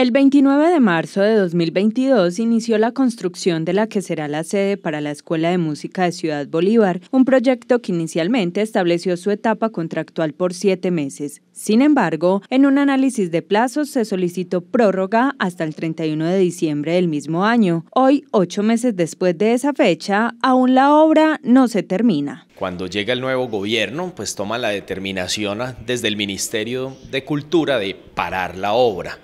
El 29 de marzo de 2022 inició la construcción de la que será la sede para la Escuela de Música de Ciudad Bolívar, un proyecto que inicialmente estableció su etapa contractual por siete meses. Sin embargo, en un análisis de plazos se solicitó prórroga hasta el 31 de diciembre del mismo año. Hoy, ocho meses después de esa fecha, aún la obra no se termina. Cuando llega el nuevo gobierno, pues toma la determinación desde el Ministerio de Cultura de parar la obra.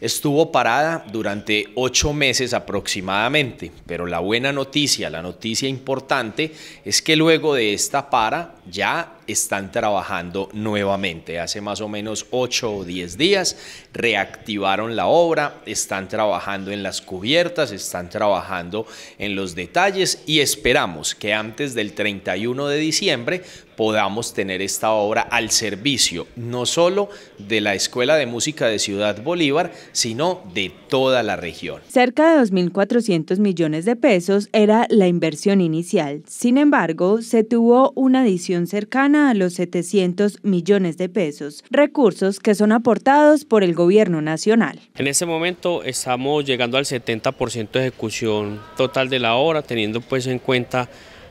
Estuvo parada durante ocho meses aproximadamente, pero la buena noticia, la noticia importante, es que luego de esta para ya están trabajando nuevamente. Hace más o menos 8 o 10 días reactivaron la obra, están trabajando en las cubiertas, están trabajando en los detalles y esperamos que antes del 31 de diciembre podamos tener esta obra al servicio no solo de la Escuela de Música de Ciudad Bolívar, sino de toda la región. Cerca de 2.400 millones de pesos era la inversión inicial. Sin embargo, se tuvo una adición cercana a los 700 millones de pesos, recursos que son aportados por el gobierno nacional. En ese momento estamos llegando al 70% de ejecución total de la obra, teniendo pues en cuenta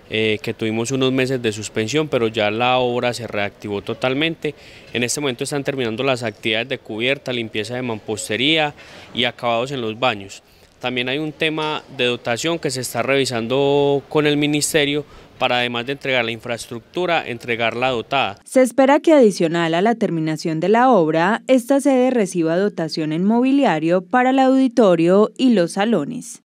eh, que tuvimos unos meses de suspensión, pero ya la obra se reactivó totalmente. En este momento están terminando las actividades de cubierta, limpieza de mampostería y acabados en los baños. También hay un tema de dotación que se está revisando con el ministerio para además de entregar la infraestructura, entregarla dotada. Se espera que adicional a la terminación de la obra, esta sede reciba dotación en mobiliario para el auditorio y los salones.